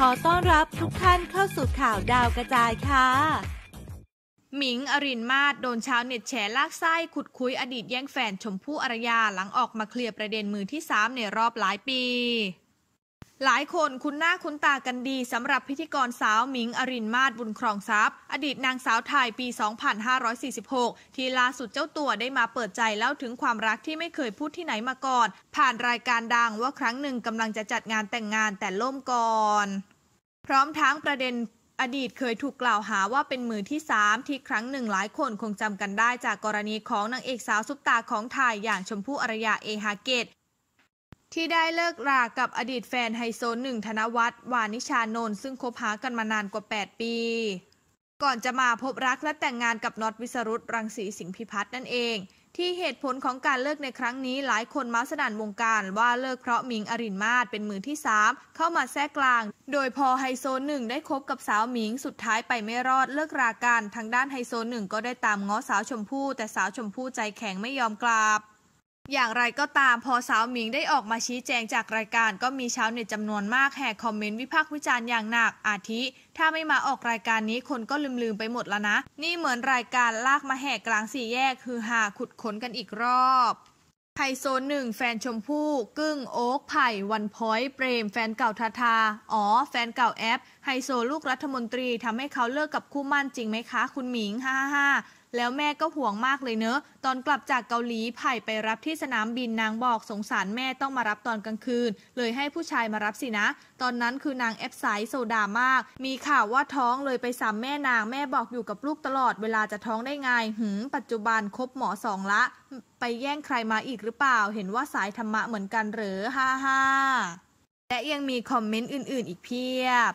ขอต้อนรับทุกท่านเข้าสู่ข่าวดาวกระจายค่ะหมิงอรินมาศโดนชาวเน็ตแฉลากไส้ขุดคุยอดีตแย่งแฟน ชมพู่อารยาหลังออกมาเคลียร์ประเด็นมือที่ 3 ในรอบหลายปีหลายคนคุ้นหน้าคุ้นตากันดีสำหรับพิธีกรสาวหมิงอรินมาศบุญครองทรัพย์ อดีตนางสาวไทยปี 2546 ที่ล่าสุดเจ้าตัวได้มาเปิดใจเล่าถึงความรักที่ไม่เคยพูดที่ไหนมาก่อน ผ่านรายการดังว่าครั้งหนึ่งกำลังจะจัดงานแต่งงานแต่ล่มก่อนพร้อมทั้งประเด็นอดีตเคยถูกกล่าวหาว่าเป็นมือที่ 3 ที่ครั้งหนึ่งหลายคนคงจำกันได้ จากกรณีของนางเอกสาวซุปตาของไทยอย่างชมพู่อรยาเอฮาเกตที่ได้เลิกรากับอดีตแฟนไฮโซหนึ่งธนวัฒน์วานิชานนท์ซึ่งคบหากันมานานกว่า 8 ปี ก่อนจะมาพบรักและแต่งงานกับน็อตวิสรุตรังสีสิงพิพัฒน์นั่นเอง ที่เหตุผลของการเลิกในครั้งนี้หลายคนมาสนันวงการว่าเลิกเพราะมิงอรินมาศเป็นมือที่ 3 เข้ามาแทรกกลาง โดยพอไฮโซหนึ่งได้คบกับสาวมิงสุดท้ายไปไม่รอดเลิกรากันทางด้านไฮโซหนึ่งก็ได้ตามง้อสาวชมพู่แต่สาวชมพู่ใจแข็งไม่ยอมกลับอย่างไรก็ตามพอสาวหมิงได้ออกมาชี้แจงจากรายการก็มีชาวเน็ตจำนวนมากแห่คอมเมนต์วิพากษ์วิจารณ์อย่างหนักอาทิ ถ้าไม่มาออกรายการนี้คนก็ลืมลืมไปหมดแล้วนะ นี่เหมือนรายการลากมาแห่กลางสี่แยกคือหาขุดค้นกันอีกรอบไฮโซหนึ่งแฟนชมพู่กึ้ง โอ๊กไผ่วันพ้อย เปรม แฟนเก่าทาทา อ๋อแฟนเก่าแอปไฮโซลูกรัฐมนตรีทำให้เขาเลิกกับคู่มั่นจริงไหมคะคุณหมิงฮ่าฮ่าแล้วแม่ก็ห่วงมากเลยเนอะ ตอนกลับจากเกาหลีไผ่ไปรับที่สนามบินนางบอกสงสารแม่ต้องมารับตอนกลางคืน เลยให้ผู้ชายมารับสินะ ตอนนั้นคือนางแอบสายโซดามาก มีข่าวว่าท้องเลยไปสัมแม่นาง แม่บอกอยู่กับลูกตลอดเวลาจะท้องได้ไงหืมปัจจุบันคบหมอสองละ ไปแย่งใครมาอีกหรือเปล่า เห็นว่าสายธรรมะเหมือนกันหรือฮ่าฮ่าและยังมีคอมเมนต์อื่นๆ อีกเพียบ